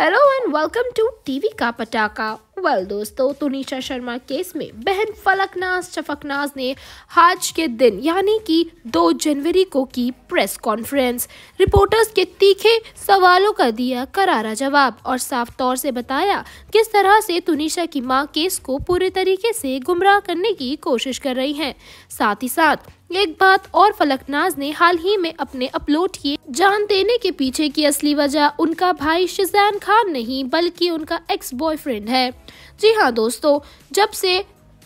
Hello and welcome to TV का Patakha well दोस्तों Tunisha Sharma case में बहन फलकनाज चफकनाज ने आज के दिन यानी कि 2 जनवरी को की प्रेस कॉन्फ्रेंस रिपोर्टर्स के तीखे सवालों का दिया करारा जवाब और साफ तौर से बताया किस तरह से तुनिशा की मां केस को पूरे तरीके से गुमराह करने की कोशिश कर रही हैं साथ ही साथ एक बात और फलकनाज ने हाल ही में अपने अपलोड किए जान देने के पीछे की असली वजह उनका भाई शिजान खान नहीं बल्कि उनका एक्स बॉयफ्रेंड है जी हाँ दोस्तों जब से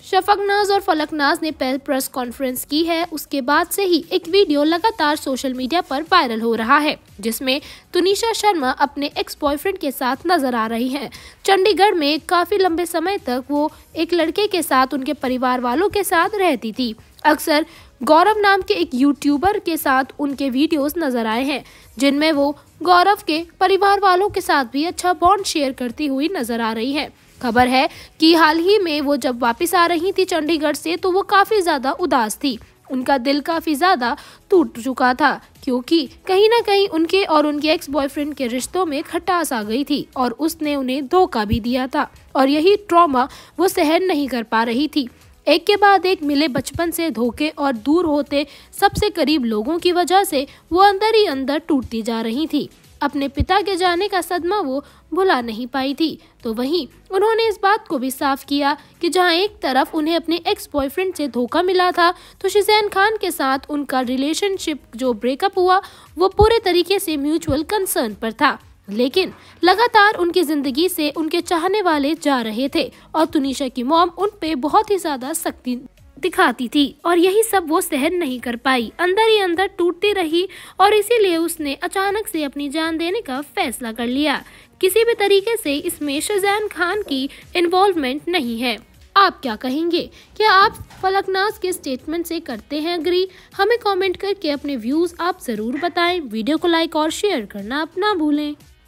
शफकनाज और फलकनाज ने पहल प्रेस कॉन्फ्रेंस की है उसके बाद से ही एक वीडियो लगातार सोशल मीडिया पर वायरल हो रहा है जिसमें तुनिशा शर्मा अपने एक्स बॉयफ्रेंड के साथ नजर आ रही हैं। चंडीगढ़ में काफ़ी लंबे समय तक वो एक लड़के के साथ उनके परिवार वालों के साथ रहती थी अक्सर गौरव नाम के एक यूट्यूबर के साथ उनके वीडियोस नजर आए हैं जिनमें वो गौरव के परिवार वालों के साथ भी अच्छा बॉन्ड शेयर करती हुई नजर आ रही है खबर है कि हाल ही में वो जब वापस आ रही थी चंडीगढ़ से तो वो काफ़ी ज़्यादा उदास थी उनका दिल काफ़ी ज़्यादा टूट चुका था क्योंकि कहीं ना कहीं उनके और उनके एक्स बॉयफ्रेंड के रिश्तों में खटास आ गई थी और उसने उन्हें धोखा भी दिया था और यही ट्रॉमा वो सहन नहीं कर पा रही थी एक के बाद एक मिले बचपन से धोखे और दूर होते सबसे करीब लोगों की वजह से वो अंदर ही अंदर टूटती जा रही थी अपने पिता के जाने का सदमा वो भुला नहीं पाई थी तो वहीं उन्होंने इस बात को भी साफ किया कि जहां एक तरफ उन्हें अपने एक्स बॉयफ्रेंड से धोखा मिला था तो शिजैन खान के साथ उनका रिलेशनशिप जो ब्रेकअप हुआ वो पूरे तरीके से म्यूचुअल कंसर्न पर था लेकिन लगातार उनकी जिंदगी से उनके चाहने वाले जा रहे थे और तुनिशा की मोम उन पे बहुत ही ज्यादा सख्ती दिखाती थी और यही सब वो सहन नहीं कर पाई अंदर ही अंदर टूटती रही और इसीलिए उसने अचानक से अपनी जान देने का फैसला कर लिया किसी भी तरीके से इसमें शजैन खान की इन्वॉल्वमेंट नहीं है आप क्या कहेंगे क्या आप फलकनाज के स्टेटमेंट से करते हैं अग्री हमें कमेंट करके अपने व्यूज़ आप ज़रूर बताएं वीडियो को लाइक और शेयर करना आप ना भूलें